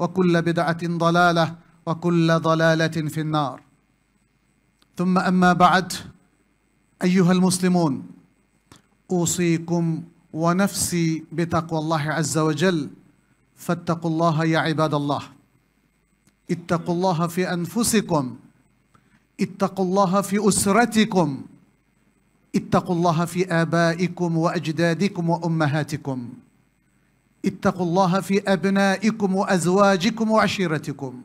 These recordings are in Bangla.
وكل بدعة ضلالة وكل ضلالة في النار ثم أما بعد أيها المسلمون أوصيكم ونفسي بتقوى الله عز وجل فاتقوا الله يا عباد الله اتقوا الله في أنفسكم اتقوا الله في أسرتكم اتقوا الله في آبائكم وأجدادكم وأمهاتكم اتقوا الله في أبنائكم وأزواجكم وعشيرتكم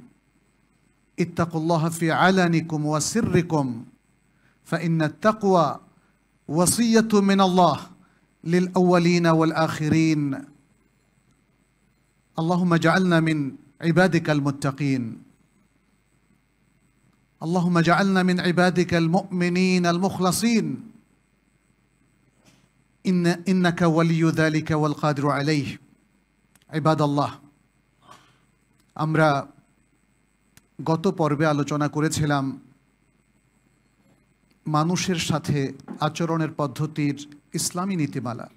اتقوا الله في علنكم وسركم فإن التقوى وصية من الله للأولين والآخرين اللهم اجعلنا من عبادك المتقين اللهم اجعلنا من عبادك المؤمنين المخلصين إن إنك ولي ذلك والقادر عليه আল্লাহ আমরা গত পর্বে আলোচনা করেছিলাম মানুষের সাথে আচরণের পদ্ধতির ইসলামী নীতিমালা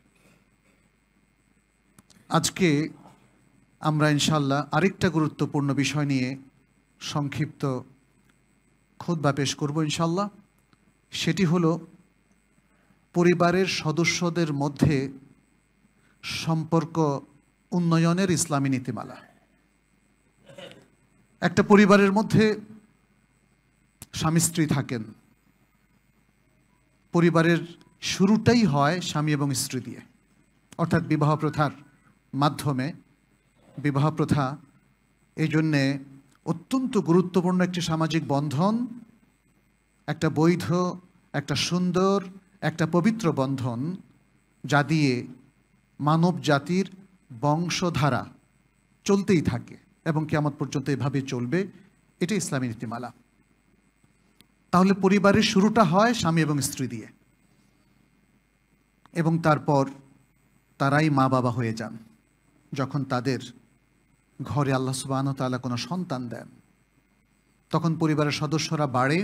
আজকে আমরা ইনশাল্লাহ আরেকটা গুরুত্বপূর্ণ বিষয় নিয়ে সংক্ষিপ্ত বা পেশ করব ইনশাল্লাহ সেটি হলো পরিবারের সদস্যদের মধ্যে সম্পর্ক উন্নয়নের ইসলামী নীতিমালা একটা পরিবারের মধ্যে স্বামী স্ত্রী থাকেন পরিবারের শুরুটাই হয় স্বামী এবং স্ত্রী দিয়ে অর্থাৎ বিবাহ প্রথার মাধ্যমে বিবাহ প্রথা এই জন্যে অত্যন্ত গুরুত্বপূর্ণ একটি সামাজিক বন্ধন একটা বৈধ একটা সুন্দর একটা পবিত্র বন্ধন যা দিয়ে মানব জাতির বংশধারা চলতেই থাকে এবং কেমন পর্যন্ত এভাবে চলবে এটা ইসলামী নীতিমালা তাহলে পরিবারের শুরুটা হয় স্বামী এবং স্ত্রী দিয়ে এবং তারপর তারাই মা বাবা হয়ে যান যখন তাদের ঘরে আল্লাহ সুবাহ তালা কোনো সন্তান দেন তখন পরিবারের সদস্যরা বাড়ে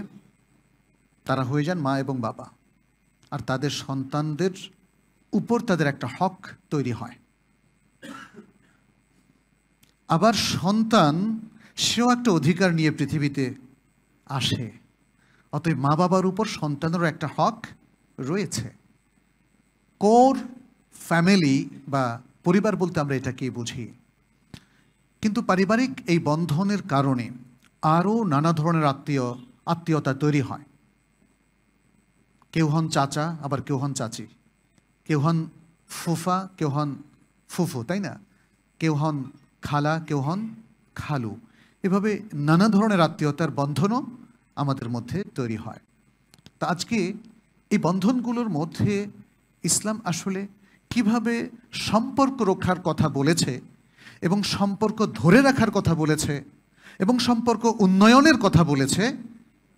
তারা হয়ে যান মা এবং বাবা আর তাদের সন্তানদের উপর তাদের একটা হক তৈরি হয় আবার সন্তান সেও একটা অধিকার নিয়ে পৃথিবীতে আসে অতএব মা বাবার উপর সন্তানেরও একটা হক রয়েছে কোর ফ্যামিলি বা পরিবার বলতে আমরা এটাকেই বুঝি কিন্তু পারিবারিক এই বন্ধনের কারণে আরও নানা ধরনের আত্মীয় আত্মীয়তা তৈরি হয় কেউ হন চাচা আবার কেউ হন চাচি কেউ হন ফুফা কেউ হন ফুফু তাই না কেউ হন খালা কেউ হন খালু এভাবে নানা ধরনের আত্মীয়তার বন্ধনও আমাদের মধ্যে তৈরি হয় তা আজকে এই বন্ধনগুলোর মধ্যে ইসলাম আসলে কিভাবে সম্পর্ক রক্ষার কথা বলেছে এবং সম্পর্ক ধরে রাখার কথা বলেছে এবং সম্পর্ক উন্নয়নের কথা বলেছে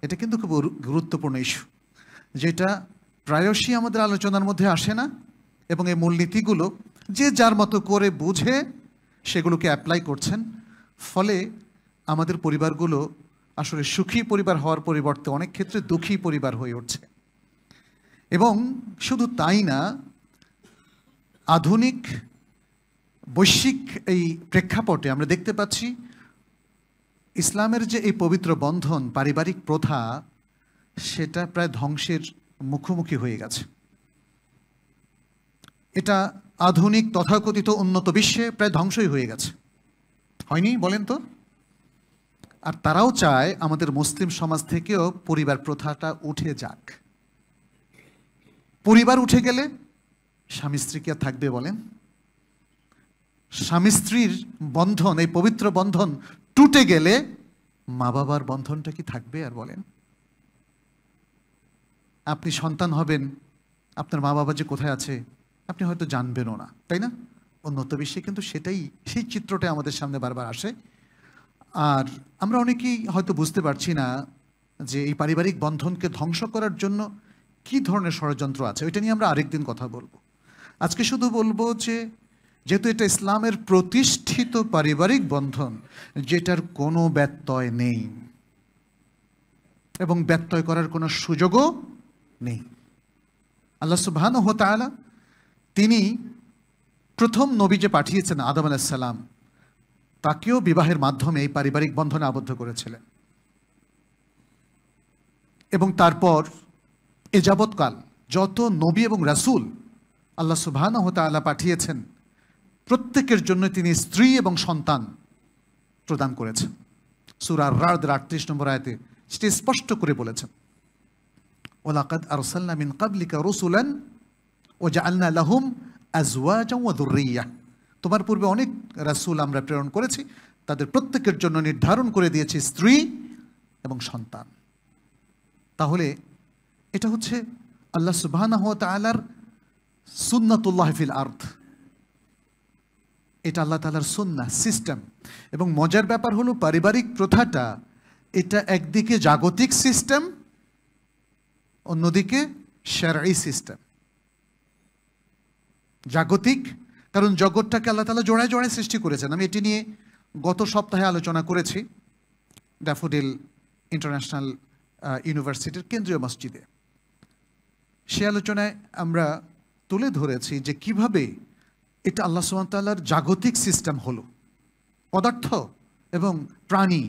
এটা কিন্তু খুব গুরুত্বপূর্ণ ইস্যু যেটা প্রায়শই আমাদের আলোচনার মধ্যে আসে না এবং এই মূলনীতিগুলো যে যার মতো করে বুঝে সেগুলোকে অ্যাপ্লাই করছেন ফলে আমাদের পরিবারগুলো আসলে সুখী পরিবার হওয়ার পরিবর্তে অনেক ক্ষেত্রে দুঃখী পরিবার হয়ে উঠছে এবং শুধু তাই না আধুনিক বৈশ্বিক এই প্রেক্ষাপটে আমরা দেখতে পাচ্ছি ইসলামের যে এই পবিত্র বন্ধন পারিবারিক প্রথা সেটা প্রায় ধ্বংসের মুখোমুখি হয়ে গেছে এটা আধুনিক তথাকথিত উন্নত বিশ্বে প্রায় ধ্বংসই হয়ে গেছে হয়নি বলেন তো আর তারাও চায় আমাদের মুসলিম সমাজ থেকেও পরিবার প্রথাটা উঠে যাক পরিবার উঠে গেলে স্বামী স্ত্রী কে থাকবে বলেন স্বামী স্ত্রীর বন্ধন এই পবিত্র বন্ধন টুটে গেলে মা বাবার বন্ধনটা কি থাকবে আর বলেন আপনি সন্তান হবেন আপনার মা বাবা যে কোথায় আছে আপনি হয়তো জানবেনও না তাই না উন্নত বিশ্বে কিন্তু সেটাই সেই চিত্রটাই আমাদের সামনে বারবার আসে আর আমরা অনেকেই হয়তো বুঝতে পারছি না যে এই পারিবারিক বন্ধনকে ধ্বংস করার জন্য কি ধরনের ষড়যন্ত্র আছে ওইটা নিয়ে আমরা আরেকদিন কথা বলবো আজকে শুধু বলবো যে যেহেতু এটা ইসলামের প্রতিষ্ঠিত পারিবারিক বন্ধন যেটার কোনো ব্যত্যয় নেই এবং ব্যত্যয় করার কোনো সুযোগও নেই আল্লাহ সুবাহ হতালা তিনি প্রথম নবী যে পাঠিয়েছেন আদম আলাহিসাল্লাম তাকেও বিবাহের মাধ্যমে এই পারিবারিক বন্ধনে আবদ্ধ করেছিলেন এবং তারপর এ যাবৎকাল যত নবী এবং রাসুল আল্লাহ সুবাহানা হতালা পাঠিয়েছেন প্রত্যেকের জন্য তিনি স্ত্রী এবং সন্তান প্রদান করেছেন সুরার রাদ আটত্রিশ নম্বর আয়তে সেটি স্পষ্ট করে বলেছেন ওলাকাদ সাল্লামিন কাবলিকা রসুলেন ও জাআলনা লাহুম আজওয়াজুরিয়া তোমার পূর্বে অনেক রাসুল আমরা প্রেরণ করেছি তাদের প্রত্যেকের জন্য নির্ধারণ করে দিয়েছি স্ত্রী এবং সন্তান তাহলে এটা হচ্ছে আল্লাহ সুবাহ হওয়া সুন্নাতুল্লাহ ফিল আর্থ এটা আল্লাহ তালার সুন্না সিস্টেম এবং মজার ব্যাপার হলো পারিবারিক প্রথাটা এটা একদিকে জাগতিক সিস্টেম অন্যদিকে শেরাই সিস্টেম জাগতিক কারণ জগৎটাকে আল্লাহ তালা জোড়ায় জোড়ায় সৃষ্টি করেছেন আমি এটি নিয়ে গত সপ্তাহে আলোচনা করেছি ড্যাফোডিল ইন্টারন্যাশনাল ইউনিভার্সিটির কেন্দ্রীয় মসজিদে সে আলোচনায় আমরা তুলে ধরেছি যে কিভাবে এটা আল্লাহ সুমতাল্লার জাগতিক সিস্টেম হলো পদার্থ এবং প্রাণী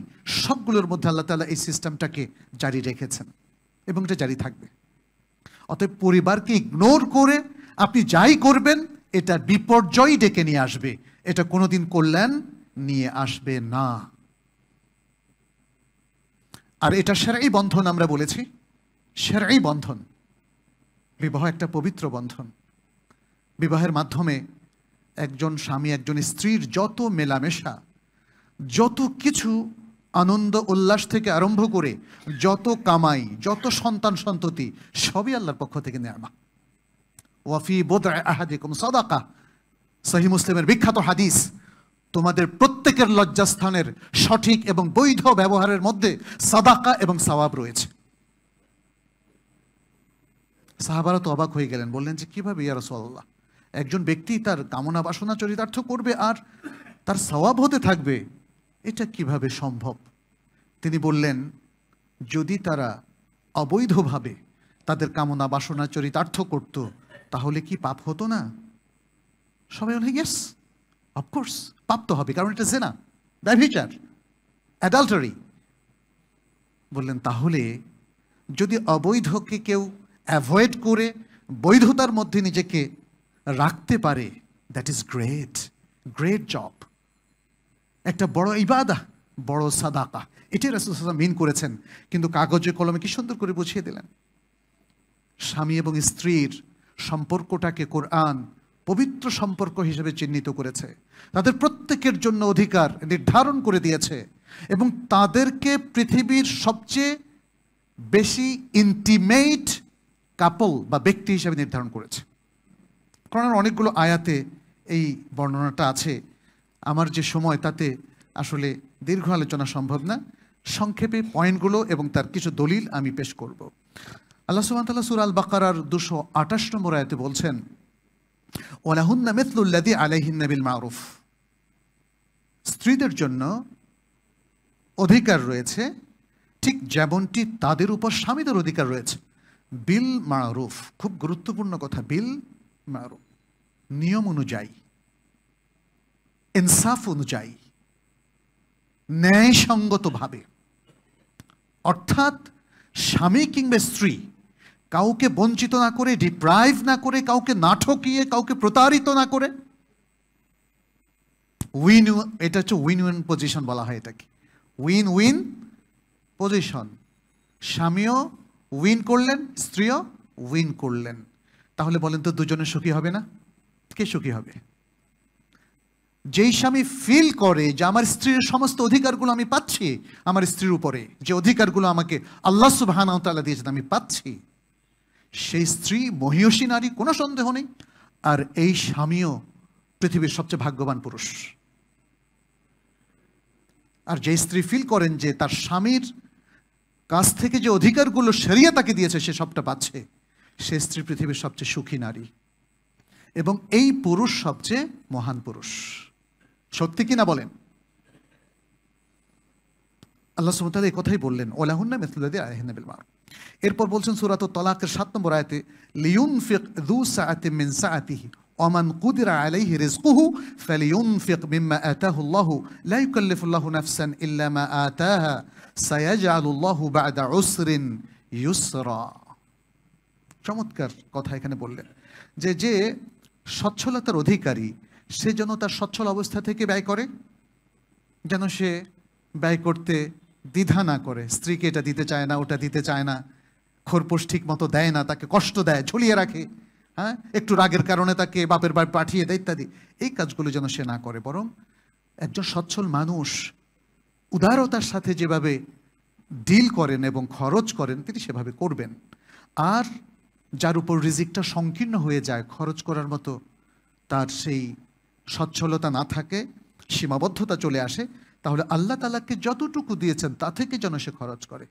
সবগুলোর মধ্যে আল্লাহ তালা এই সিস্টেমটাকে জারি রেখেছেন এবং এটা জারি থাকবে অতএব পরিবারকে ইগনোর করে আপনি যাই করবেন এটা বিপর্যয় ডেকে নিয়ে আসবে এটা কোনোদিন করলেন নিয়ে আসবে না আর এটা সেরাই বন্ধন আমরা বলেছি সেরাই বন্ধন বিবাহ একটা পবিত্র বন্ধন বিবাহের মাধ্যমে একজন স্বামী একজন স্ত্রীর যত মেলামেশা যত কিছু আনন্দ উল্লাস থেকে আরম্ভ করে যত কামাই যত সন্তান সন্ততি সবই আল্লাহর পক্ষ থেকে নেয়ামা ওয়াফি আহাদিকুম সদাকা সহি মুসলিমের বিখ্যাত হাদিস তোমাদের প্রত্যেকের লজ্জাস্থানের সঠিক এবং বৈধ ব্যবহারের মধ্যে সাদাকা এবং রয়েছে সাহাবারা তো অবাক হয়ে গেলেন বললেন যে একজন ব্যক্তি তার কামনা বাসনা চরিতার্থ করবে আর তার সওয়াব হতে থাকবে এটা কিভাবে সম্ভব তিনি বললেন যদি তারা অবৈধভাবে তাদের কামনা বাসনা চরিতার্থ করত তাহলে কি পাপ হতো না সবাই বলে ইয়েস অফকোর্স পাপ তো হবে কারণ এটা জেনা ব্যভিচার অ্যাডাল্টারি বললেন তাহলে যদি অবৈধকে কেউ অ্যাভয়েড করে বৈধতার মধ্যে নিজেকে রাখতে পারে that is great great job একটা বড় ইবাদা বড় সাদাকা এটাই রাসুল মিন করেছেন কিন্তু কাগজে কলমে কি সুন্দর করে বুঝিয়ে দিলেন স্বামী এবং স্ত্রীর সম্পর্কটাকে কোরআন পবিত্র সম্পর্ক হিসেবে চিহ্নিত করেছে তাদের প্রত্যেকের জন্য অধিকার নির্ধারণ করে দিয়েছে এবং তাদেরকে পৃথিবীর সবচেয়ে বেশি ইন্টিমেট কাপল বা ব্যক্তি হিসাবে নির্ধারণ করেছে কারণ অনেকগুলো আয়াতে এই বর্ণনাটা আছে আমার যে সময় তাতে আসলে দীর্ঘ আলোচনা সম্ভব না সংক্ষেপে পয়েন্টগুলো এবং তার কিছু দলিল আমি পেশ করব আল্লাহ সুবাহতাল্লাহ আল বাকারার দুশো আঠাশ নম্বর আয়তে বলছেন ওলাহুন্না মেতলুল্লাদি আলাইহিন্নাবিল মারুফ স্ত্রীদের জন্য অধিকার রয়েছে ঠিক যেমনটি তাদের উপর স্বামীদের অধিকার রয়েছে বিল মারুফ খুব গুরুত্বপূর্ণ কথা বিল মারুফ নিয়ম অনুযায়ী ইনসাফ অনুযায়ী ন্যায়সঙ্গতভাবে অর্থাৎ স্বামী কিংবা স্ত্রী কাউকে বঞ্চিত না করে ডিপ্রাইভ না করে কাউকে নাটকিয়ে কাউকে প্রতারিত না করে উইন এটা হচ্ছে উইন উইন পজিশন বলা হয় এটাকে উইন উইন পজিশন স্বামীও উইন করলেন স্ত্রীও উইন করলেন তাহলে বলেন তো দুজনে সুখী হবে না কে সুখী হবে যেই স্বামী ফিল করে যে আমার স্ত্রীর সমস্ত অধিকারগুলো আমি পাচ্ছি আমার স্ত্রীর উপরে যে অধিকারগুলো আমাকে আল্লাহ সুবাহানাও তালা দিয়েছেন আমি পাচ্ছি সেই স্ত্রী মহিয়সী নারী কোনো সন্দেহ নেই আর এই স্বামীও পৃথিবীর সবচেয়ে ভাগ্যবান পুরুষ আর যে স্ত্রী ফিল করেন যে তার স্বামীর কাছ থেকে যে অধিকারগুলো সেরিয়ে তাকে দিয়েছে সে সবটা পাচ্ছে সে স্ত্রী পৃথিবীর সবচেয়ে সুখী নারী এবং এই পুরুষ সবচেয়ে মহান পুরুষ সত্যি কিনা বলেন আল্লাহ সুমতাল এই কথাই বললেন ওলাহুন্না মেসলুদি আলহিনা বিলমার এরপর বলছেন সুরাত তলাকের সাত নম্বর আয়তে লিউন ফিক দু সাআতে মিন সাআতিহি ওমান কুদিরা আলাইহি রিজকুহু ফালিউনফিক মিম্মা আতাহু আল্লাহ লা ইউকাল্লিফু আল্লাহু নাফসান ইল্লা মা আতাহা সায়াজআলুল্লাহু বা'দা উসরিন ইউসরা চমৎকার কথা এখানে বললেন যে যে সচ্ছলতার অধিকারী সে যেন তার সচ্ছল অবস্থা থেকে ব্যয় করে যেন সে ব্যয় করতে দ্বিধা না করে স্ত্রীকে এটা দিতে চায় না ওটা দিতে চায় না খোরপোশ ঠিক মতো দেয় না তাকে কষ্ট দেয় ঝুলিয়ে রাখে হ্যাঁ একটু রাগের কারণে তাকে বাপের বাড়ি পাঠিয়ে দেয় ইত্যাদি এই কাজগুলো যেন সে না করে বরং একজন সচ্ছল মানুষ উদারতার সাথে যেভাবে ডিল করেন এবং খরচ করেন তিনি সেভাবে করবেন আর যার উপর রিজিকটা সংকীর্ণ হয়ে যায় খরচ করার মতো তার সেই সচ্ছলতা না থাকে সীমাবদ্ধতা চলে আসে তাহলে আল্লাহ তালাকে যতটুকু দিয়েছেন তা থেকে যেন সে খরচ করে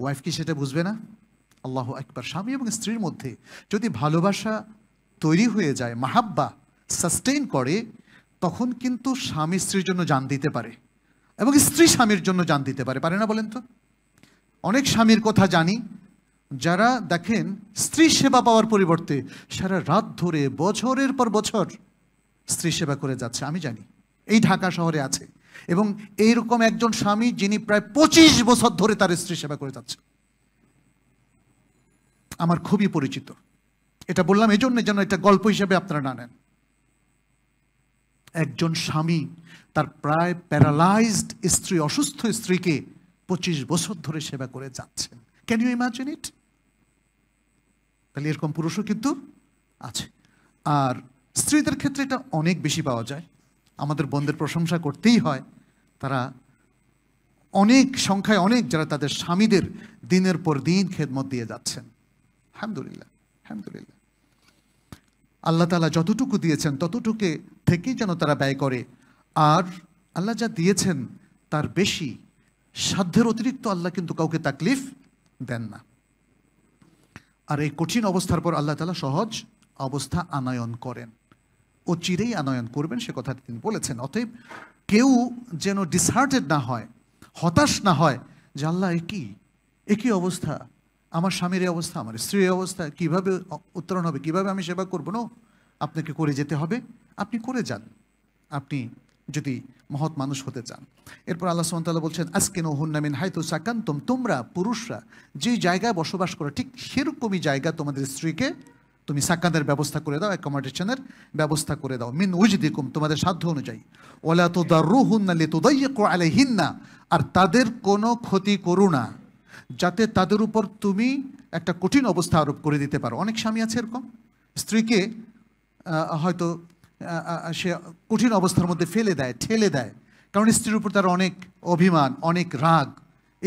ওয়াইফ কি সেটা বুঝবে না আল্লাহ একবার স্বামী এবং স্ত্রীর মধ্যে যদি ভালোবাসা তৈরি হয়ে যায় মাহাব্বা সাস্টেইন করে তখন কিন্তু স্বামী স্ত্রীর জন্য জান দিতে পারে এবং স্ত্রী স্বামীর জন্য জান দিতে পারে পারে না বলেন তো অনেক স্বামীর কথা জানি যারা দেখেন স্ত্রী সেবা পাওয়ার পরিবর্তে সারা রাত ধরে বছরের পর বছর স্ত্রী সেবা করে যাচ্ছে আমি জানি এই ঢাকা শহরে আছে এবং এইরকম একজন স্বামী যিনি প্রায় পঁচিশ বছর ধরে তার স্ত্রী সেবা করে যাচ্ছে আমার খুবই পরিচিত এটা বললাম এই জন্য যেন এটা গল্প হিসেবে আপনারা না নেন একজন স্বামী তার প্রায় প্যারালাইজড স্ত্রী অসুস্থ স্ত্রীকে পঁচিশ বছর ধরে সেবা করে যাচ্ছেন ক্যান ইউ ইমাজিন ইট তাহলে এরকম পুরুষও কিন্তু আছে আর স্ত্রীদের ক্ষেত্রে এটা অনেক বেশি পাওয়া যায় আমাদের বন্ধের প্রশংসা করতেই হয় তারা অনেক সংখ্যায় অনেক যারা তাদের স্বামীদের দিনের পর দিন খেদমত দিয়ে যাচ্ছেন আলহামদুলিল্লাহ আলহামদুলিল্লাহ আল্লাহ তালা যতটুকু দিয়েছেন ততটুকে থেকেই যেন তারা ব্যয় করে আর আল্লাহ যা দিয়েছেন তার বেশি সাধ্যের অতিরিক্ত আল্লাহ কিন্তু কাউকে তাকলিফ দেন না আর এই কঠিন অবস্থার পর আল্লাহ তালা সহজ অবস্থা আনায়ন করেন ও চিরেই আনয়ন করবেন সে কথা তিনি বলেছেন অতএব কেউ যেন ডিসহার্টেড না হয় হতাশ না হয় যে আল্লাহ একই একই অবস্থা আমার স্বামীর অবস্থা আমার স্ত্রীর অবস্থা কিভাবে উত্তরণ হবে কিভাবে আমি সেবা করব না আপনাকে করে যেতে হবে আপনি করে যান আপনি যদি মহৎ মানুষ হতে চান এরপর আল্লাহ সুমতাল্লাহ বলছেন আজকেন হুন্নামিন হায়তু সাকান্তম তোমরা পুরুষরা যে জায়গায় বসবাস করো ঠিক সেরকমই জায়গা তোমাদের স্ত্রীকে তুমি সাক্কাদের ব্যবস্থা করে দাও অ্যাকোমোডেশনের ব্যবস্থা করে দাও মিন উজদিকুম তোমাদের সাধ্য অনুযায়ী ওলা তো দা দারুহুন্না লে তোদাইকো না আর তাদের কোনো ক্ষতি করু না যাতে তাদের উপর তুমি একটা কঠিন অবস্থা আরোপ করে দিতে পারো অনেক স্বামী আছে এরকম স্ত্রীকে হয়তো সে কঠিন অবস্থার মধ্যে ফেলে দেয় ঠেলে দেয় কারণ স্ত্রীর উপর তার অনেক অভিমান অনেক রাগ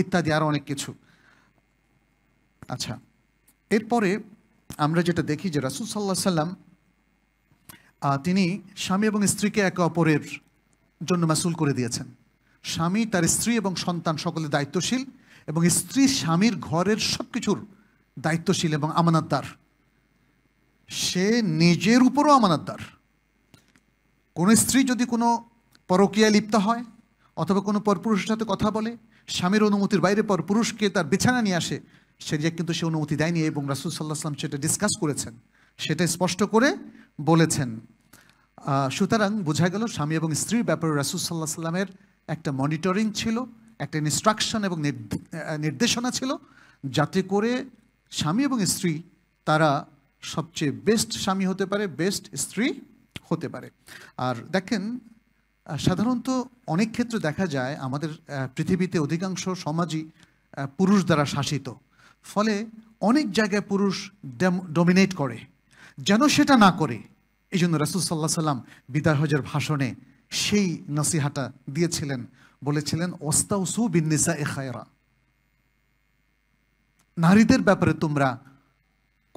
ইত্যাদি আরও অনেক কিছু আচ্ছা এরপরে আমরা যেটা দেখি যে রাসুল সাল্লাহ সাল্লাম তিনি স্বামী এবং স্ত্রীকে একে অপরের জন্য মাসুল করে দিয়েছেন স্বামী তার স্ত্রী এবং সন্তান সকলে দায়িত্বশীল এবং স্ত্রী স্বামীর ঘরের সব কিছুর দায়িত্বশীল এবং আমানতদার সে নিজের উপরও আমানতদার কোন স্ত্রী যদি কোনো পরকীয়ায় লিপ্ত হয় অথবা কোনো পরপুরুষের সাথে কথা বলে স্বামীর অনুমতির বাইরে পরপুরুষকে তার বিছানা নিয়ে আসে সেরিয়া কিন্তু সে অনুমতি দেয়নি এবং রাসুল সাল্লাহ সাল্লাম সেটা ডিসকাস করেছেন সেটা স্পষ্ট করে বলেছেন সুতরাং বোঝা গেল স্বামী এবং স্ত্রীর ব্যাপারে রাসুল সাল্লাহ সাল্লামের একটা মনিটরিং ছিল একটা ইনস্ট্রাকশন এবং নির্দেশনা ছিল যাতে করে স্বামী এবং স্ত্রী তারা সবচেয়ে বেস্ট স্বামী হতে পারে বেস্ট স্ত্রী হতে পারে আর দেখেন সাধারণত অনেক ক্ষেত্রে দেখা যায় আমাদের পৃথিবীতে অধিকাংশ সমাজই পুরুষ দ্বারা শাসিত ফলে অনেক জায়গায় পুরুষ ডমিনেট করে যেন সেটা না করে এই জন্য রাসুল সাল্লাহ সাল্লাম বিদায় হজের ভাষণে সেই নসিহাটা দিয়েছিলেন বলেছিলেন ওস্তাউসু বিনিসা এখায়রা নারীদের ব্যাপারে তোমরা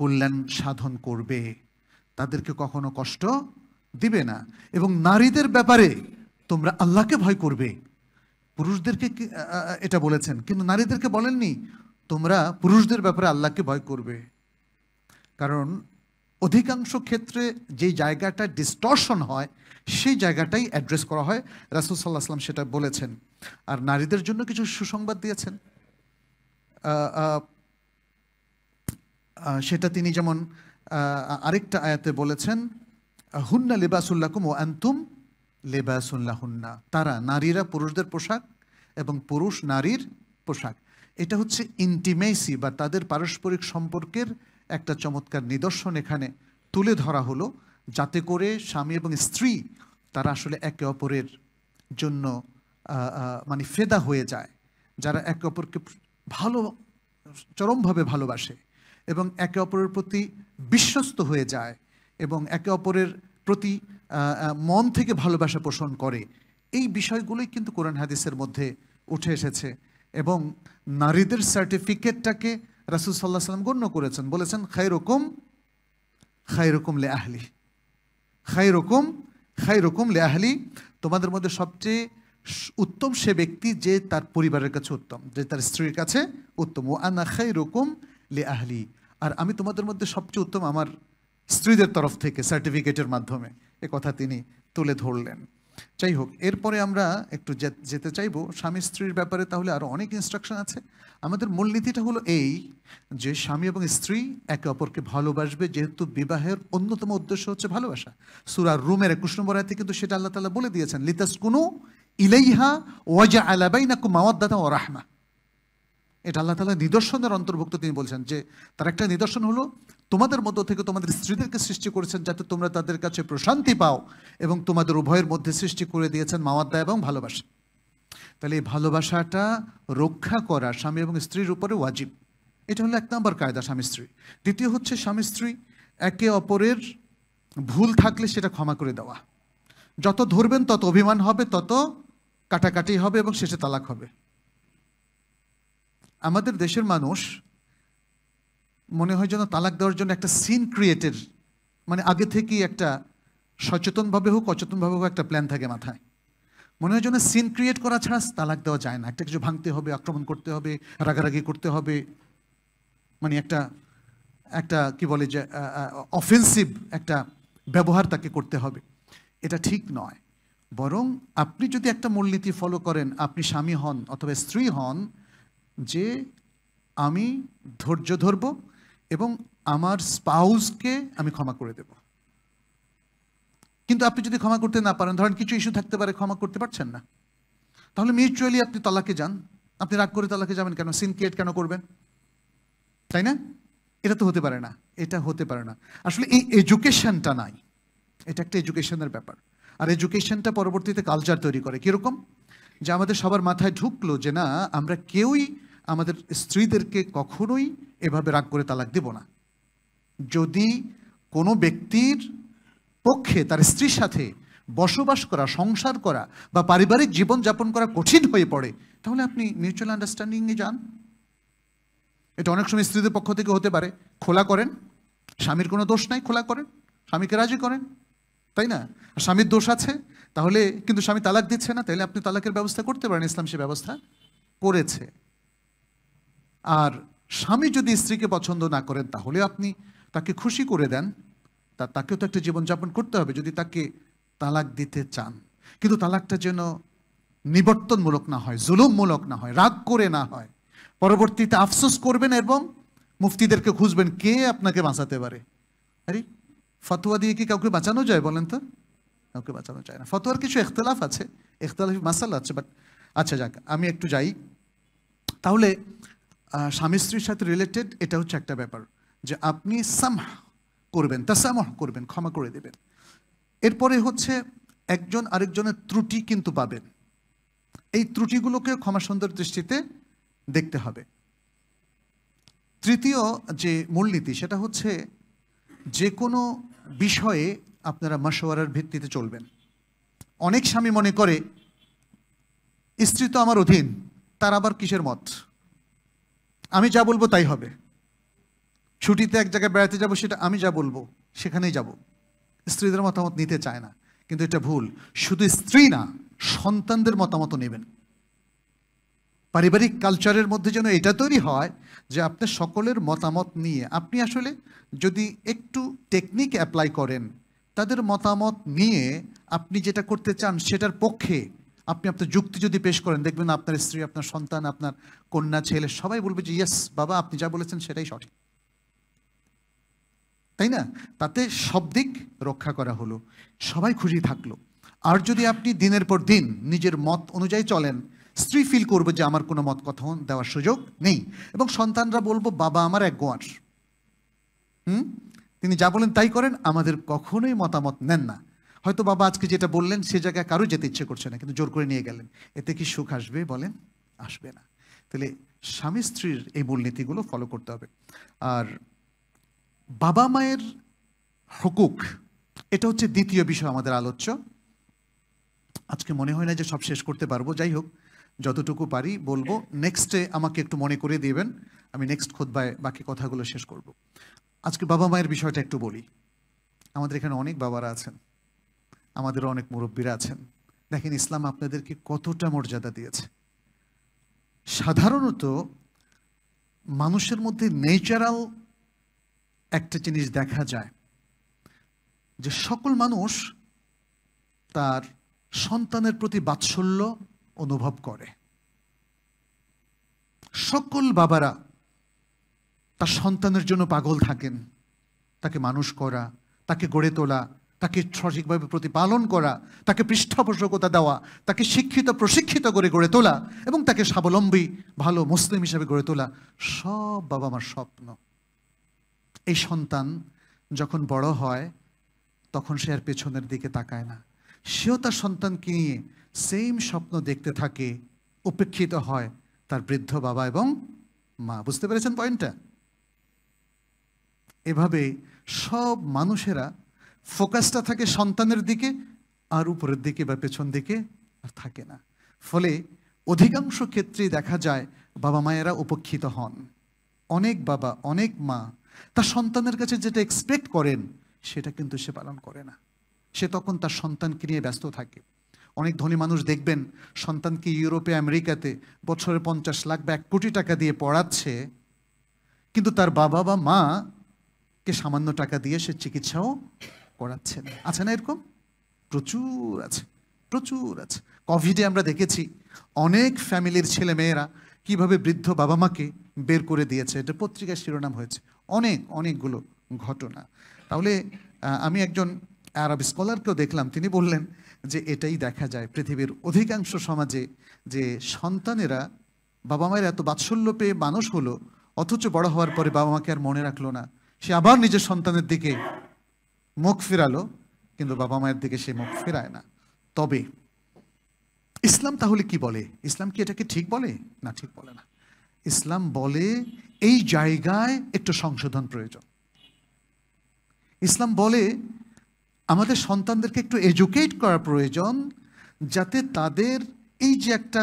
কল্যাণ সাধন করবে তাদেরকে কখনো কষ্ট দিবে না এবং নারীদের ব্যাপারে তোমরা আল্লাহকে ভয় করবে পুরুষদেরকে এটা বলেছেন কিন্তু নারীদেরকে বলেননি তোমরা পুরুষদের ব্যাপারে আল্লাহকে ভয় করবে কারণ অধিকাংশ ক্ষেত্রে যে জায়গাটা ডিস্টর্শন হয় সেই জায়গাটাই অ্যাড্রেস করা হয় রাসুল সাল্লাহ আসলাম সেটা বলেছেন আর নারীদের জন্য কিছু সুসংবাদ দিয়েছেন সেটা তিনি যেমন আরেকটা আয়াতে বলেছেন হুন্না লেবাসুল্লাকুম ও লেবাসুল্লাহ হুন্না তারা নারীরা পুরুষদের পোশাক এবং পুরুষ নারীর পোশাক এটা হচ্ছে ইন্টিমেসি বা তাদের পারস্পরিক সম্পর্কের একটা চমৎকার নিদর্শন এখানে তুলে ধরা হলো যাতে করে স্বামী এবং স্ত্রী তারা আসলে একে অপরের জন্য মানে ফেদা হয়ে যায় যারা একে অপরকে ভালো চরমভাবে ভালোবাসে এবং একে অপরের প্রতি বিশ্বস্ত হয়ে যায় এবং একে অপরের প্রতি মন থেকে ভালোবাসা পোষণ করে এই বিষয়গুলোই কিন্তু কোরআন হাদিসের মধ্যে উঠে এসেছে এবং নারীদের সার্টিফিকেটটাকে রাসুল সাল্লাহ সাল্লাম গণ্য করেছেন বলেছেন খাইরকম খাইরকম লে আহলি খাইরকম খাইরকম লে আহলি তোমাদের মধ্যে সবচেয়ে উত্তম সে ব্যক্তি যে তার পরিবারের কাছে উত্তম যে তার স্ত্রীর কাছে উত্তম ও আনা খাইরকম লে আহলি আর আমি তোমাদের মধ্যে সবচেয়ে উত্তম আমার স্ত্রীদের তরফ থেকে সার্টিফিকেটের মাধ্যমে এ কথা তিনি তুলে ধরলেন যাই হোক এরপরে আমরা একটু যেতে চাইব স্বামী স্ত্রীর ব্যাপারে তাহলে আরও অনেক ইনস্ট্রাকশন আছে আমাদের মূলনীতিটা হলো এই যে স্বামী এবং স্ত্রী একে অপরকে ভালোবাসবে যেহেতু বিবাহের অন্যতম উদ্দেশ্য হচ্ছে ভালোবাসা সুরার রুমের একুশ নম্বর আয়তে কিন্তু সেটা আল্লাহ তালা বলে দিয়েছেন লিতাস কোনো ইলাইহা ওয়াজা আলাবাই নাকু মাওয়াদ্দাতা ও রাহমা এটা আল্লাহ তালা নিদর্শনের অন্তর্ভুক্ত তিনি বলছেন যে তার একটা নিদর্শন হলো তোমাদের মধ্য থেকে তোমাদের স্ত্রীদেরকে সৃষ্টি করেছেন যাতে তোমরা তাদের কাছে প্রশান্তি পাও এবং তোমাদের উভয়ের মধ্যে সৃষ্টি করে দিয়েছেন মামাদ্দা এবং ভালোবাসা তাহলে এই ভালোবাসাটা রক্ষা করা স্বামী এবং স্ত্রীর উপরে ওয়াজিব এটা হলো এক নম্বর কায়দা স্বামী স্ত্রী দ্বিতীয় হচ্ছে স্বামী স্ত্রী একে অপরের ভুল থাকলে সেটা ক্ষমা করে দেওয়া যত ধরবেন তত অভিমান হবে তত কাটাকাটি হবে এবং শেষে তালাক হবে আমাদের দেশের মানুষ মনে হয় যেন তালাক দেওয়ার জন্য একটা সিন ক্রিয়েটের মানে আগে থেকেই একটা সচেতনভাবে হোক অচেতনভাবে হোক একটা প্ল্যান থাকে মাথায় মনে হয় যেন সিন ক্রিয়েট করা ছাড়া তালাক দেওয়া যায় না একটা কিছু ভাঙতে হবে আক্রমণ করতে হবে রাগারাগি করতে হবে মানে একটা একটা কি বলে যে অফেন্সিভ একটা ব্যবহার তাকে করতে হবে এটা ঠিক নয় বরং আপনি যদি একটা মূলনীতি ফলো করেন আপনি স্বামী হন অথবা স্ত্রী হন যে আমি ধৈর্য ধরব এবং আমার স্পাউসকে আমি ক্ষমা করে দেব কিন্তু আপনি যদি ক্ষমা করতে না পারেন ধরেন কিছু ইস্যু থাকতে পারে ক্ষমা করতে পারছেন না তাহলে মিউচুয়ালি আপনি তালাকে যান আপনি রাগ করে তালাকে যাবেন কেন সিন ক্রিয়েট কেন করবেন তাই না এটা তো হতে পারে না এটা হতে পারে না আসলে এই এডুকেশনটা নাই এটা একটা এডুকেশনের ব্যাপার আর এডুকেশনটা পরবর্তীতে কালচার তৈরি করে কীরকম যে আমাদের সবার মাথায় ঢুকলো যে না আমরা কেউই আমাদের স্ত্রীদেরকে কখনোই এভাবে রাগ করে তালাক দিব না যদি কোনো ব্যক্তির পক্ষে তার স্ত্রীর সাথে বসবাস করা সংসার করা বা পারিবারিক জীবন যাপন করা কঠিন হয়ে পড়ে তাহলে আপনি মিউচুয়াল আন্ডারস্ট্যান্ডিংয়ে যান এটা অনেক সময় স্ত্রীদের পক্ষ থেকে হতে পারে খোলা করেন স্বামীর কোনো দোষ নাই খোলা করেন স্বামীকে রাজি করেন তাই না স্বামীর দোষ আছে তাহলে কিন্তু স্বামী তালাক দিচ্ছে না তাহলে আপনি তালাকের ব্যবস্থা করতে পারেন ইসলাম সে ব্যবস্থা করেছে আর স্বামী যদি স্ত্রীকে পছন্দ না করেন তাহলে আপনি তাকে খুশি করে দেন তা তাকেও তো একটা জীবনযাপন করতে হবে যদি তাকে তালাক দিতে চান কিন্তু তালাকটা যেন নিবর্তনমূলক না হয় জুলুমমূলক না হয় রাগ করে না হয় পরবর্তীতে আফসোস করবেন এবং মুফতিদেরকে খুঁজবেন কে আপনাকে বাঁচাতে পারে আরে ফতোয়া দিয়ে কি কাউকে বাঁচানো যায় বলেন তো কাউকে বাঁচানো যায় না ফতোয়ার কিছু এখতলাফ আছে এখতলাফ মাসাল আছে বাট আচ্ছা যাক আমি একটু যাই তাহলে স্বামী স্ত্রীর সাথে রিলেটেড এটা হচ্ছে একটা ব্যাপার যে আপনি সামহা করবেন তা সাম করবেন ক্ষমা করে দেবেন এরপরে হচ্ছে একজন আরেকজনের ত্রুটি কিন্তু পাবেন এই ত্রুটিগুলোকে ক্ষমা সুন্দর দৃষ্টিতে দেখতে হবে তৃতীয় যে মূলনীতি সেটা হচ্ছে যে কোনো বিষয়ে আপনারা মাসোয়ারার ভিত্তিতে চলবেন অনেক স্বামী মনে করে স্ত্রী তো আমার অধীন তার আবার কিসের মত আমি যা বলবো তাই হবে ছুটিতে এক জায়গায় বেড়াতে যাব সেটা আমি যা বলবো সেখানেই যাব স্ত্রীদের মতামত নিতে চায় না কিন্তু এটা ভুল শুধু স্ত্রী না সন্তানদের মতামতও নেবেন পারিবারিক কালচারের মধ্যে যেন এটা তৈরি হয় যে আপনি সকলের মতামত নিয়ে আপনি আসলে যদি একটু টেকনিক অ্যাপ্লাই করেন তাদের মতামত নিয়ে আপনি যেটা করতে চান সেটার পক্ষে আপনি আপনার যুক্তি যদি পেশ করেন দেখবেন আপনার স্ত্রী আপনার সন্তান আপনার কন্যা ছেলে সবাই বলবে যে ইয়েস বাবা আপনি যা বলেছেন সেটাই সঠিক তাই না তাতে সব দিক রক্ষা করা হলো সবাই খুশি থাকলো আর যদি আপনি দিনের পর দিন নিজের মত অনুযায়ী চলেন স্ত্রী ফিল করবে যে আমার কোনো মত কথা দেওয়ার সুযোগ নেই এবং সন্তানরা বলবো বাবা আমার এক গোয়ার হুম তিনি যা বলেন তাই করেন আমাদের কখনোই মতামত নেন না হয়তো বাবা আজকে যেটা বললেন সে জায়গায় কারো যেতে ইচ্ছে করছে না কিন্তু জোর করে নিয়ে গেলেন এতে কি সুখ আসবে বলেন আসবে না তাহলে স্বামী স্ত্রীর এই মূলনীতিগুলো ফলো করতে হবে আর বাবা মায়ের হকুক এটা হচ্ছে দ্বিতীয় বিষয় আমাদের আলোচ্য আজকে মনে হয় না যে সব শেষ করতে পারবো যাই হোক যতটুকু পারি বলবো নেক্সটে আমাকে একটু মনে করে দিবেন আমি নেক্সট খোদবায় বাকি কথাগুলো শেষ করব আজকে বাবা মায়ের বিষয়টা একটু বলি আমাদের এখানে অনেক বাবারা আছেন আমাদের অনেক মুরব্বীরা আছেন দেখেন ইসলাম আপনাদেরকে কতটা মর্যাদা দিয়েছে সাধারণত মানুষের মধ্যে নেচারাল একটা জিনিস দেখা যায় যে সকল মানুষ তার সন্তানের প্রতি বাৎসল্য অনুভব করে সকল বাবারা তার সন্তানের জন্য পাগল থাকেন তাকে মানুষ করা তাকে গড়ে তোলা তাকে সঠিকভাবে প্রতিপালন করা তাকে পৃষ্ঠপোষকতা দেওয়া তাকে শিক্ষিত প্রশিক্ষিত করে গড়ে তোলা এবং তাকে স্বাবলম্বী ভালো মুসলিম হিসেবে গড়ে তোলা সব বাবা মার স্বপ্ন এই সন্তান যখন বড় হয় তখন সে আর পেছনের দিকে তাকায় না সেও তার সন্তানকে নিয়ে সেম স্বপ্ন দেখতে থাকে উপেক্ষিত হয় তার বৃদ্ধ বাবা এবং মা বুঝতে পেরেছেন পয়েন্টটা এভাবে সব মানুষেরা ফোকাসটা থাকে সন্তানের দিকে আর উপরের দিকে বা পেছন দিকে আর থাকে না ফলে অধিকাংশ ক্ষেত্রে দেখা যায় বাবা মায়েরা উপক্ষিত হন অনেক বাবা অনেক মা তার সন্তানের কাছে যেটা এক্সপেক্ট করেন সেটা কিন্তু সে পালন করে না সে তখন তার সন্তানকে নিয়ে ব্যস্ত থাকে অনেক ধনী মানুষ দেখবেন সন্তানকে ইউরোপে আমেরিকাতে বছরে পঞ্চাশ লাখ বা এক কোটি টাকা দিয়ে পড়াচ্ছে কিন্তু তার বাবা বা মা কে সামান্য টাকা দিয়ে সে চিকিৎসাও করাচ্ছেন আছে আচ্ছা না এরকম প্রচুর আছে প্রচুর আছে কোভিডে আমরা দেখেছি অনেক ফ্যামিলির ছেলে মেয়েরা কিভাবে বৃদ্ধ বাবা মাকে বের করে দিয়েছে এটা পত্রিকার শিরোনাম হয়েছে অনেক অনেকগুলো ঘটনা তাহলে আমি একজন আরব স্কলারকেও দেখলাম তিনি বললেন যে এটাই দেখা যায় পৃথিবীর অধিকাংশ সমাজে যে সন্তানেরা বাবা মায়ের এত বাৎসল্য পেয়ে মানুষ হলো অথচ বড় হওয়ার পরে বাবা মাকে আর মনে রাখলো না সে আবার নিজের সন্তানের দিকে মুখ ফিরালো কিন্তু বাবা মায়ের দিকে সে মুখ ফেরায় না তবে ইসলাম তাহলে কি বলে ইসলাম কি এটাকে ঠিক বলে না ঠিক বলে না ইসলাম বলে এই জায়গায় একটু সংশোধন প্রয়োজন ইসলাম বলে আমাদের সন্তানদেরকে একটু এজুকেট করা প্রয়োজন যাতে তাদের এই যে একটা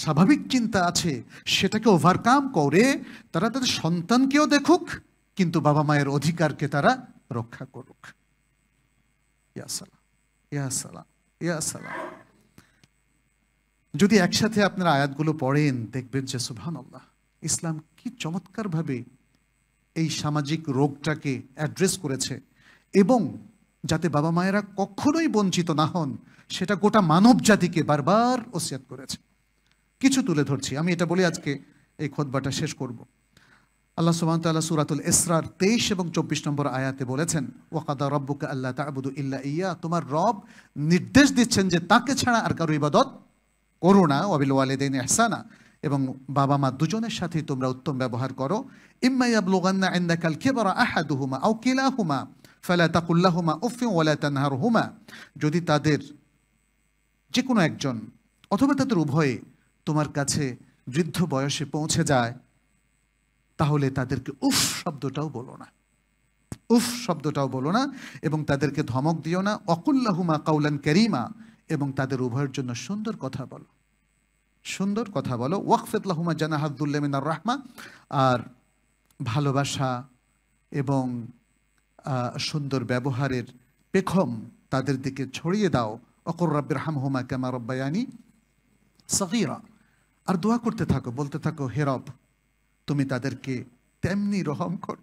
স্বাভাবিক চিন্তা আছে সেটাকে ওভারকাম করে তারা তাদের সন্তানকেও দেখুক কিন্তু বাবা মায়ের অধিকারকে তারা রক্ষা করুক ইয়া সালাম ইয়া সালাম ইয়া সালাম যদি একসাথে আপনারা আয়াতগুলো পড়েন দেখবেন যে সুবহান আল্লাহ ইসলাম কি চমৎকারভাবে এই সামাজিক রোগটাকে অ্যাড্রেস করেছে এবং যাতে বাবা মায়েরা কখনোই বঞ্চিত না হন সেটা গোটা মানব জাতিকে বারবার ওসিয়াত করেছে কিছু তুলে ধরছি আমি এটা বলে আজকে এই খোদবাটা শেষ করবো আল্লাহ সুবাহ তাল্লাহ সুরাতুল ইসরার তেইশ এবং চব্বিশ নম্বর আয়াতে বলেছেন ওয়াকাদা রব্বুকে আল্লাহ তাবুদু ইল্লা ইয়া তোমার রব নির্দেশ দিচ্ছেন যে তাকে ছাড়া আর কারো ইবাদত করো না অবিল ওয়ালেদিন এহসানা এবং বাবা মা দুজনের সাথেই তোমরা উত্তম ব্যবহার করো ইম্মাইয়া ব্লোগান্না আন্দা কাল খেবরা আহাদু হুমা আও কিলা হুমা ফেলা তাকুল্লা হুমা ওয়ালা তানহার হুমা যদি তাদের যে কোনো একজন অথবা তাদের উভয়ে তোমার কাছে বৃদ্ধ বয়সে পৌঁছে যায় তাহলে তাদেরকে উফ শব্দটাও বলো না উফ শব্দটাও বলো না এবং তাদেরকে ধমক দিও না অকুল্লাহুমা কাউলান করিমা এবং তাদের উভয়ের জন্য সুন্দর কথা বলো সুন্দর কথা বলো ওয়াকফেতলাহুমা জানাহাদুল্লামিনার রহমা আর ভালোবাসা এবং সুন্দর ব্যবহারের পেখম তাদের দিকে ছড়িয়ে দাও অকর রব্বির হামহুমা ক্যামা রব্বায়ানি সগিরা আর দোয়া করতে থাকো বলতে থাকো হেরব তুমি তাদেরকে তেমনি রহম কর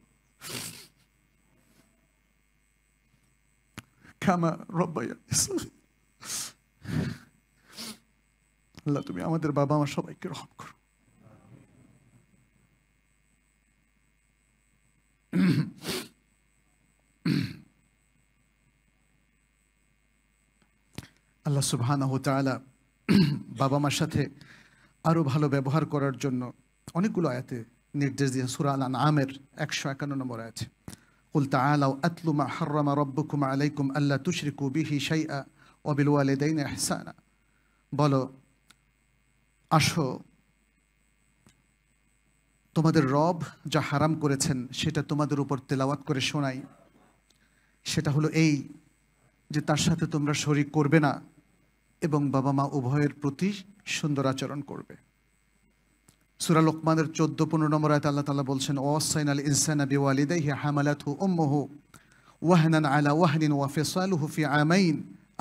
আল্লাহ তুমি আমাদের বাবা মা সবাইকে রহম করো আল্লাহ সুবহানাহ বাবা মার সাথে আরো ভালো ব্যবহার করার জন্য অনেকগুলো আয়াতে নির্দেশ দিয়েছেন সুরা আল আমের একশো একান্ন নম্বর আছে قل تعالوا أتل ما حرم ربكم عليكم ألا تشركوا به شيئا وبالوالدين إحسانا তোমাদের রব যা হারাম করেছেন সেটা তোমাদের উপর তেলাওয়াত করে শোনাই সেটা হলো এই যে তার সাথে তোমরা শরিক করবে না এবং বাবা মা উভয়ের প্রতি সুন্দর আচরণ করবে সুরা লোকমানের চোদ্দ পনেরো নম্বর আয়তা আল্লাহ তালা বলছেন ওয়াসাইন আল ইনসানা ওয়ালিদাই হে হামালাত হু হু ওয়াহনান আলা ওয়াহনিন ওয়াফেসাল হুফি আমাইন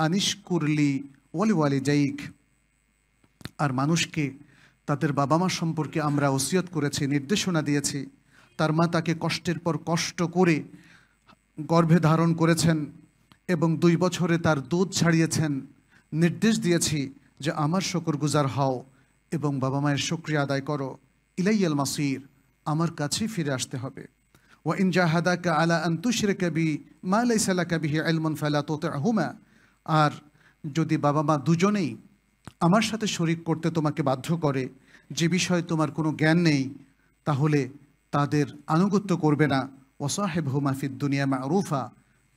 আনিশকুরলি ওয়ালি ওয়ালি জাইক আর মানুষকে তাদের বাবা মা সম্পর্কে আমরা ওসিয়ত করেছি নির্দেশনা দিয়েছি তার মা তাকে কষ্টের পর কষ্ট করে গর্ভে ধারণ করেছেন এবং দুই বছরে তার দুধ ছাড়িয়েছেন নির্দেশ দিয়েছি যে আমার শকর গুজার হও এবং বাবা মায়ের শুক্রিয়া আদায় করো ইলাইয়াল মাসির আমার কাছে ফিরে আসতে হবে ওয়া ইন কা আলা আন্তুশরে কবি মা লাইসালা কাবিহি আলমন ফালা তোতে আহুমা আর যদি বাবা মা দুজনেই আমার সাথে শরিক করতে তোমাকে বাধ্য করে যে বিষয়ে তোমার কোনো জ্ঞান নেই তাহলে তাদের আনুগত্য করবে না ওসাহেব হুমাফিদ দুনিয়া মারুফা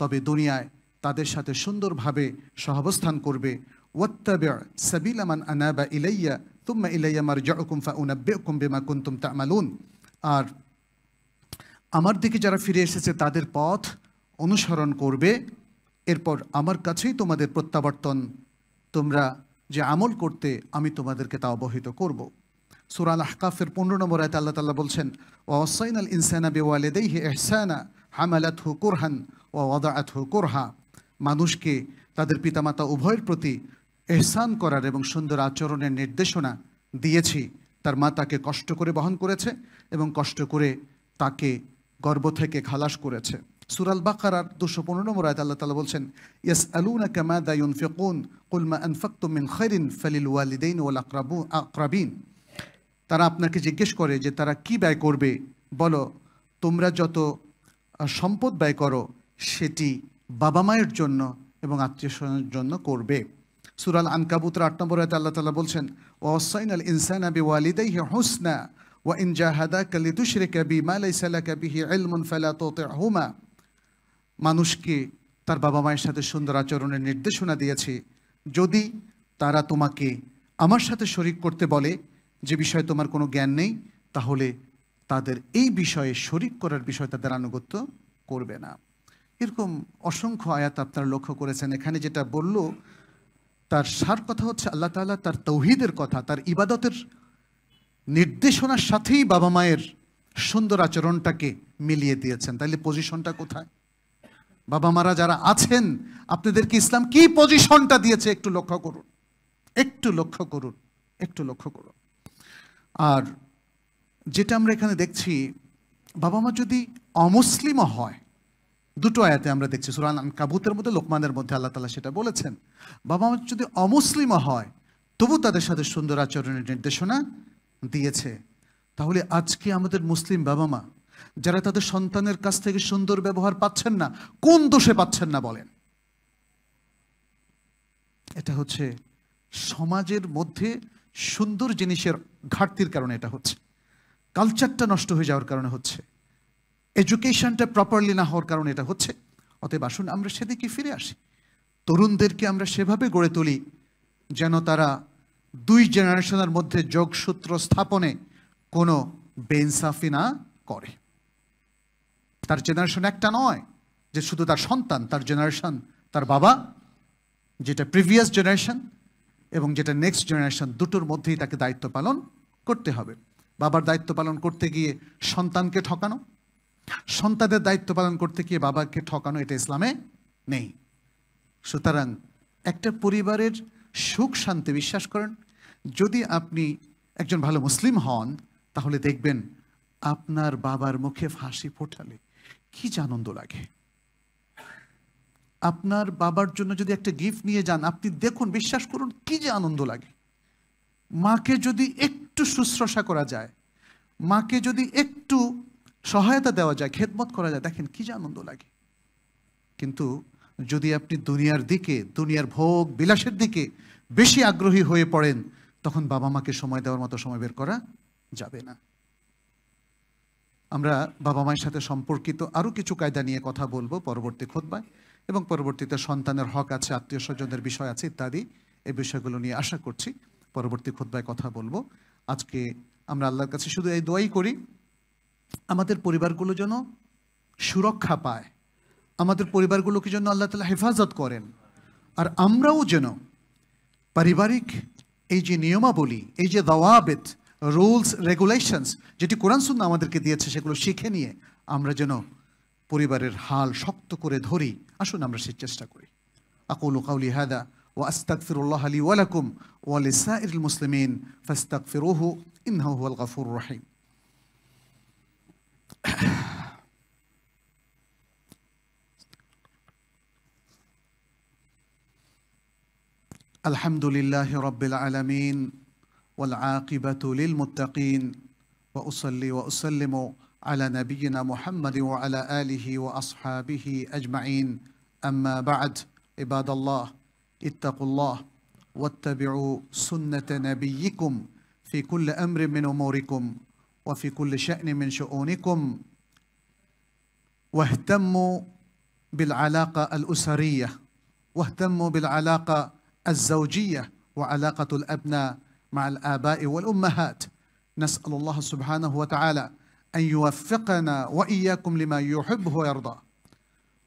তবে দুনিয়ায় তাদের সাথে সুন্দরভাবে সহাবস্থান করবে ওয়াত্তাবে সাবিলামান আনাবা ইলাইয়া তুম্মা ইলাইয়া মারজাউকুম ফাউনাব্বিউকুম বিমা কুনতুম তা'মালুন আর আমার দিকে যারা ফিরে এসেছে তাদের পথ অনুসরণ করবে এরপর আমার কাছেই তোমাদের প্রত্যাবর্তন তোমরা যে আমল করতে আমি তোমাদেরকে তা অবহিত করব সুরাল আহকাফের পনেরো নম্বর আয়তে আল্লাহ তাল্লাহ বলছেন ও অসাইন আল ইনসানা বেওয়ালেদেই হে এহসানা হামালাত হু কোরহান ও আত হু কোরহা মানুষকে তাদের পিতামাতা উভয়ের প্রতি এহসান করার এবং সুন্দর আচরণের নির্দেশনা দিয়েছি তার মা তাকে কষ্ট করে বহন করেছে এবং কষ্ট করে তাকে গর্ব থেকে খালাস করেছে সুরাল বাকারার দুশো পনেরো নম্বর আয়ত আল্লাহ তালা বলছেন ইয়াস আলুনা কামা দায়ুন ফেকুন কুলমা আনফাক্তু মিন খৈরিন ফালিল ওয়ালিদিন ওয়াল আকরাবু আকরাবিন তারা আপনাকে জিজ্ঞেস করে যে তারা কি ব্যয় করবে বলো তোমরা যত সম্পদ ব্যয় করো সেটি বাবা মায়ের জন্য এবং আত্মীয় স্বজনের জন্য করবে সুরাল আন কাবুতর আট নম্বর আয়তে আল্লাহ তালা বলছেন ওসাইন আল ইনসান আবি ওয়ালিদাই হুসনা ওয়া ইন জাহাদা কালি তুশরে কাবি মালাই সালা কাবিহি এলমুন ফেলা তোতে হুমা মানুষকে তার বাবা মায়ের সাথে সুন্দর আচরণের নির্দেশনা দিয়েছি যদি তারা তোমাকে আমার সাথে শরিক করতে বলে যে বিষয়ে তোমার কোনো জ্ঞান নেই তাহলে তাদের এই বিষয়ে শরিক করার বিষয় তাদের আনুগত্য করবে না এরকম অসংখ্য আয়াত আপনারা লক্ষ্য করেছেন এখানে যেটা বললো তার সার কথা হচ্ছে আল্লাহ তালা তার তৌহিদের কথা তার ইবাদতের নির্দেশনার সাথেই বাবা মায়ের সুন্দর আচরণটাকে মিলিয়ে দিয়েছেন তাইলে পজিশনটা কোথায় বাবা মারা যারা আছেন আপনাদেরকে ইসলাম কি পজিশনটা দিয়েছে একটু লক্ষ্য করুন একটু লক্ষ্য করুন একটু লক্ষ্য করুন আর যেটা আমরা এখানে দেখছি বাবা মা যদি অমুসলিমও হয় দুটো আয়াতে আমরা দেখছি সুরান কাবুতের মধ্যে লোকমানের মধ্যে আল্লাহ তালা সেটা বলেছেন বাবা মা যদি অমুসলিমও হয় তবু তাদের সাথে সুন্দর আচরণের নির্দেশনা দিয়েছে তাহলে আজকে আমাদের মুসলিম বাবা মা যারা তাদের সন্তানের কাছ থেকে সুন্দর ব্যবহার পাচ্ছেন না কোন দোষে পাচ্ছেন না বলেন এটা হচ্ছে সমাজের মধ্যে সুন্দর জিনিসের ঘাটতির কারণে এটা হচ্ছে কালচারটা নষ্ট হয়ে যাওয়ার কারণে হচ্ছে এডুকেশনটা প্রপারলি না হওয়ার কারণে এটা হচ্ছে অতএব আসুন আমরা সেদিকে ফিরে আসি তরুণদেরকে আমরা সেভাবে গড়ে তুলি যেন তারা দুই জেনারেশনের মধ্যে যোগসূত্র স্থাপনে কোনো বেইনসাফি না করে তার জেনারেশন একটা নয় যে শুধু তার সন্তান তার জেনারেশন তার বাবা যেটা প্রিভিয়াস জেনারেশন এবং যেটা নেক্সট জেনারেশন দুটোর মধ্যেই তাকে দায়িত্ব পালন করতে হবে বাবার দায়িত্ব পালন করতে গিয়ে সন্তানকে ঠকানো সন্তানদের দায়িত্ব পালন করতে গিয়ে বাবাকে ঠকানো এটা ইসলামে নেই সুতরাং একটা পরিবারের সুখ শান্তি বিশ্বাস করেন যদি আপনি একজন ভালো মুসলিম হন তাহলে দেখবেন আপনার বাবার মুখে ফাঁসি ফোটালে কি আনন্দ লাগে আপনার বাবার জন্য যদি একটা গিফট নিয়ে যান আপনি দেখুন বিশ্বাস করুন কি যে আনন্দ লাগে মাকে যদি একটু শুশ্রূষা করা যায় মাকে যদি একটু সহায়তা দেওয়া যায় খেদমত করা যায় দেখেন কি যে আনন্দ লাগে কিন্তু যদি আপনি দুনিয়ার দিকে দুনিয়ার ভোগ বিলাসের দিকে বেশি আগ্রহী হয়ে পড়েন তখন বাবা মাকে সময় দেওয়ার মতো সময় বের করা যাবে না আমরা বাবা মায়ের সাথে সম্পর্কিত আরও কিছু কায়দা নিয়ে কথা বলবো পরবর্তী খোদবায় এবং পরবর্তীতে সন্তানের হক আছে আত্মীয় স্বজনদের বিষয় আছে ইত্যাদি এই বিষয়গুলো নিয়ে আশা করছি পরবর্তী খোদবায় কথা বলবো আজকে আমরা আল্লাহর কাছে শুধু এই দোয়াই করি আমাদের পরিবারগুলো যেন সুরক্ষা পায় আমাদের পরিবারগুলোকে যেন আল্লাহ তালা হেফাজত করেন আর আমরাও যেন পারিবারিক এই যে নিয়মাবলী এই যে দাওয়াবেত রুলস রেগুলেশনস যেটি কোরআন সুন্দর আমাদেরকে দিয়েছে সেগুলো শিখে নিয়ে আমরা যেন পরিবারের হাল শক্ত করে ধরি আসুন আমরা সেই চেষ্টা করি আকুল কাউলি হাদা ও ফিরুল্লাহ আলী ওয়ালাকুম ওয়ালিসা ইরুল মুসলিমিন ফিরোহু ইনহাউল গাফুর রাহিম الحمد لله رب العالمين والعاقبة للمتقين وأصلي وأسلم على نبينا محمد وعلى آله وأصحابه أجمعين أما بعد عباد الله اتقوا الله واتبعوا سنة نبيكم في كل أمر من أموركم وفي كل شأن من شؤونكم واهتموا بالعلاقة الأسرية واهتموا بالعلاقة الزوجية وعلاقة الأبناء مع الآباء والأمهات نسأل الله سبحانه وتعالى أن يوفقنا وإياكم لما يحبه ويرضى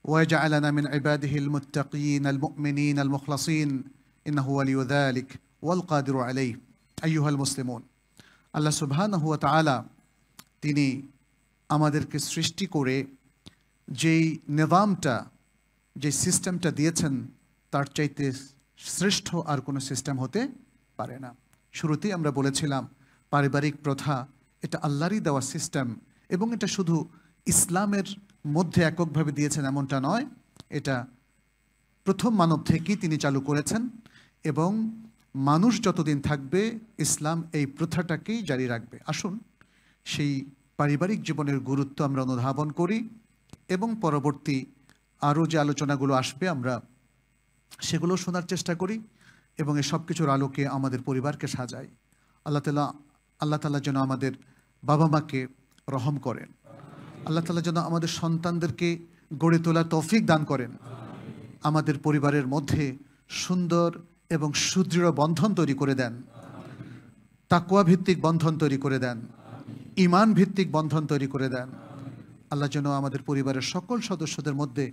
ويجعلنا من عباده المتقين المؤمنين المخلصين إنه ولي ذلك والقادر عليه أيها المسلمون আল্লাহ সুবহান হুয়া তালা তিনি আমাদেরকে সৃষ্টি করে যেই নিজামটা যে সিস্টেমটা দিয়েছেন তার চাইতে শ্রেষ্ঠ আর কোনো সিস্টেম হতে পারে না শুরুতেই আমরা বলেছিলাম পারিবারিক প্রথা এটা আল্লাহরই দেওয়া সিস্টেম এবং এটা শুধু ইসলামের মধ্যে এককভাবে দিয়েছেন এমনটা নয় এটা প্রথম মানব থেকেই তিনি চালু করেছেন এবং মানুষ যতদিন থাকবে ইসলাম এই প্রথাটাকেই জারি রাখবে আসুন সেই পারিবারিক জীবনের গুরুত্ব আমরা অনুধাবন করি এবং পরবর্তী আরও যে আলোচনাগুলো আসবে আমরা সেগুলো শোনার চেষ্টা করি এবং এই সব কিছুর আলোকে আমাদের পরিবারকে সাজাই আল্লাহ তালা আল্লাহ তালা যেন আমাদের বাবা মাকে রহম করেন আল্লাহ তালা যেন আমাদের সন্তানদেরকে গড়ে তোলার তৌফিক দান করেন আমাদের পরিবারের মধ্যে সুন্দর এবং সুদৃঢ় বন্ধন তৈরি করে দেন তাকুয়া ভিত্তিক বন্ধন তৈরি করে দেন ইমান ভিত্তিক বন্ধন তৈরি করে দেন আল্লাহ যেন আমাদের পরিবারের সকল সদস্যদের মধ্যে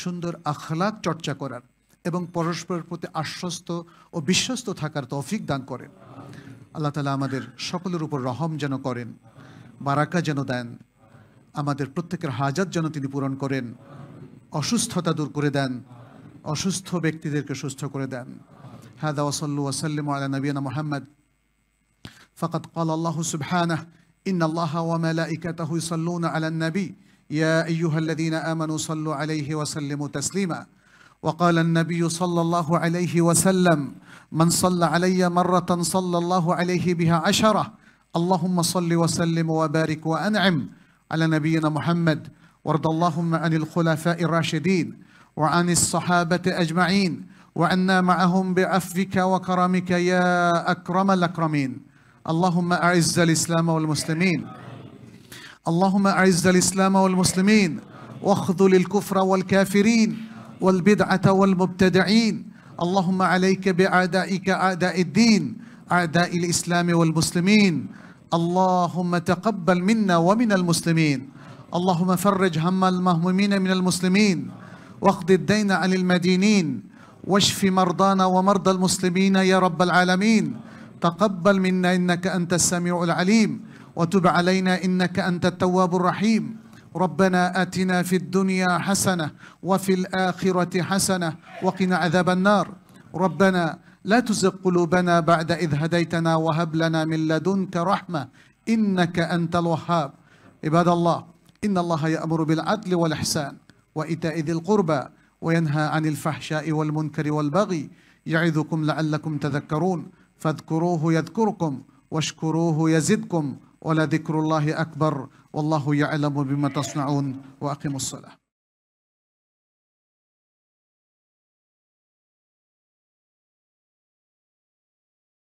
সুন্দর আখলাক চর্চা করার এবং পরস্পরের প্রতি আশ্বস্ত ও বিশ্বস্ত থাকার তৌফিক দান করেন আল্লাহ তালা আমাদের সকলের উপর রহম যেন করেন বারাকা যেন দেন আমাদের প্রত্যেকের হাজাত যেন তিনি পূরণ করেন অসুস্থতা দূর করে দেন অসুস্থ ব্যক্তিদেরকে সুস্থ করে দেন هذا وصلوا وسلموا على نبينا محمد فقد قال الله سبحانه إن الله وملائكته يصلون على النبي يا أيها الذين آمنوا صلوا عليه وسلموا تسليما وقال النبي صلى الله عليه وسلم من صلى علي مرة صلى الله عليه بها عشرة اللهم صل وسلم وبارك وأنعم على نبينا محمد وارض اللهم عن الخلفاء الراشدين وعن الصحابة أجمعين وعنا معهم بعفوك وكرمك يا أكرم الأكرمين اللهم أعز الإسلام والمسلمين اللهم أعز الإسلام والمسلمين واخذل الكفر والكافرين والبدعة والمبتدعين اللهم عليك بأعدائك أعداء الدين أعداء الإسلام والمسلمين اللهم تقبل منا ومن المسلمين اللهم فرج هم المهمومين من المسلمين واقض الدين عن المدينين واشف مرضانا ومرضى المسلمين يا رب العالمين تقبل منا إنك أنت السميع العليم وتب علينا إنك أنت التواب الرحيم ربنا آتنا في الدنيا حسنة وفي الآخرة حسنة وقنا عذاب النار ربنا لا تزغ قلوبنا بعد إذ هديتنا وهب لنا من لدنك رحمة إنك أنت الوهاب عباد الله إن الله يأمر بالعدل والإحسان وإيتاء ذي القربى وينهى عن الفحشاء والمنكر والبغي يعظكم لعلكم تذكرون فاذكروه يذكركم واشكروه يزدكم ولذكر الله أكبر والله يعلم بما تصنعون وأقيموا الصلاة